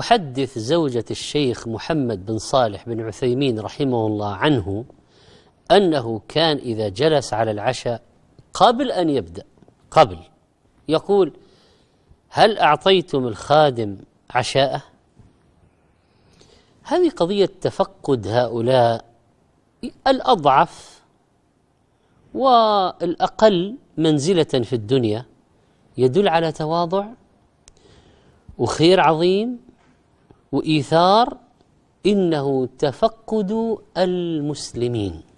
تحدث زوجة الشيخ محمد بن صالح بن عثيمين رحمه الله عنه أنه كان إذا جلس على العشاء قبل أن يبدأ قبل يقول هل أعطيتم الخادم عشاءه؟ هذه قضية تفقد هؤلاء الأضعف والأقل منزلة في الدنيا يدل على تواضع وخير عظيم وإيثار إنه تفقد المسلمين